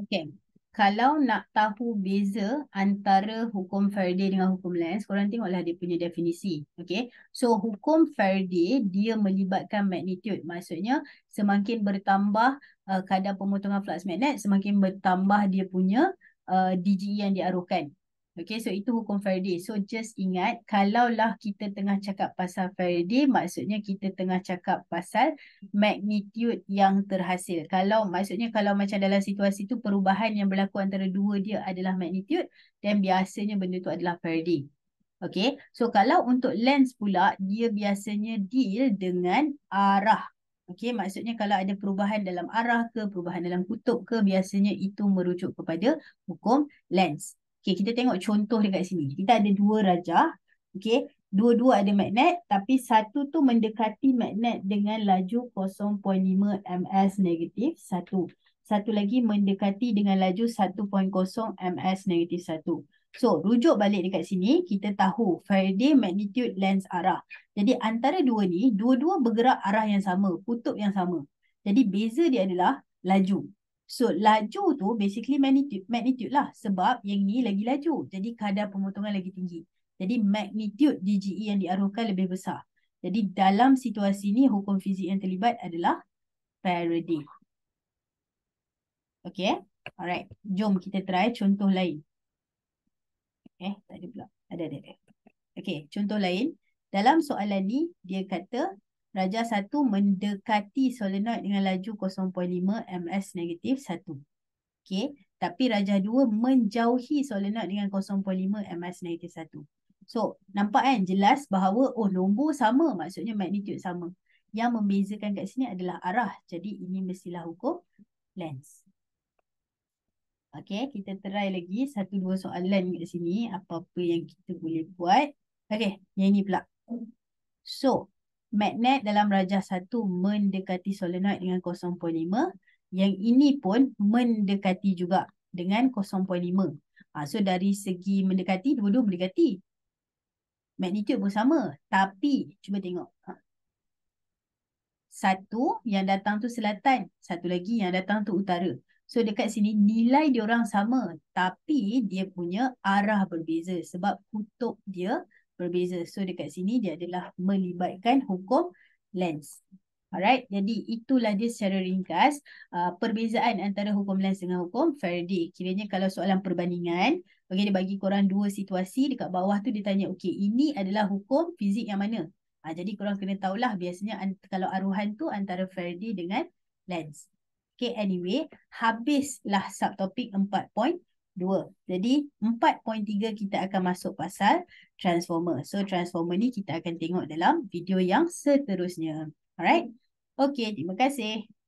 Okay. Kalau nak tahu beza antara hukum Faraday dengan hukum Lenz, korang tengoklah dia punya definisi. Okay. So hukum Faraday, dia melibatkan magnitude. Maksudnya, semakin bertambah uh, kadar pemotongan flux magnet, semakin bertambah dia punya uh, eh, DGE yang diaruhkan. Okay, so itu hukum Faraday. So just ingat, kalaulah kita tengah cakap pasal Faraday, maksudnya kita tengah cakap pasal magnitude yang terhasil. Kalau maksudnya kalau macam dalam situasi tu perubahan yang berlaku antara dua dia adalah magnitude, then biasanya benda itu adalah Faraday. Okay, so kalau untuk lens pula, dia biasanya deal dengan arah. Okay, maksudnya kalau ada perubahan dalam arah ke, perubahan dalam kutub ke, biasanya itu merujuk kepada hukum lens. Okay, kita tengok contoh dekat sini. Kita ada dua rajah. okay? dua-dua ada magnet tapi satu tu mendekati magnet dengan laju 0.5 ms negatif 1. Satu lagi mendekati dengan laju 1.0 ms negatif 1. So, rujuk balik dekat sini, kita tahu Faraday magnitude lens arah. Jadi antara dua ni, dua-dua bergerak arah yang sama, kutub yang sama. Jadi beza dia adalah laju. So laju tu basically magnitude, magnitude lah sebab yang ni lagi laju. Jadi kadar pemotongan lagi tinggi. Jadi magnitude DGE yang diaruhkan lebih besar. Jadi dalam situasi ni hukum fizik yang terlibat adalah Faraday. Okay. Alright. Jom kita try contoh lain. Eh, tak ada pula. ada, ada. Okay, contoh lain. Dalam soalan ni, dia kata Rajah 1 mendekati solenoid dengan laju 0.5 ms negatif 1. okay. tapi rajah 2 menjauhi solenoid dengan 0.5 ms negatif 1. So, nampak kan jelas bahawa oh nombor sama maksudnya magnitude sama. Yang membezakan kat sini adalah arah. Jadi ini mestilah hukum lens. Okay, kita try lagi satu dua soalan kat sini apa-apa yang kita boleh buat. okay. yang ini pula. So, magnet dalam rajah satu mendekati solenoid dengan 0.5 yang ini pun mendekati juga dengan 0.5 ha, so dari segi mendekati dua-dua mendekati magnitude pun sama tapi cuba tengok ha. satu yang datang tu selatan satu lagi yang datang tu utara so dekat sini nilai dia orang sama tapi dia punya arah berbeza sebab kutub dia berbeza. So dekat sini dia adalah melibatkan hukum lens. Alright, jadi itulah dia secara ringkas uh, perbezaan antara hukum lens dengan hukum Faraday. Kiranya kalau soalan perbandingan, okay, dia bagi korang dua situasi dekat bawah tu dia tanya, okay, ini adalah hukum fizik yang mana? Uh, jadi korang kena tahulah biasanya kalau aruhan tu antara Faraday dengan lens. Okay, anyway, habislah subtopik 2. Jadi 4.3 kita akan masuk pasal transformer. So transformer ni kita akan tengok dalam video yang seterusnya. Alright. Okay. Terima kasih.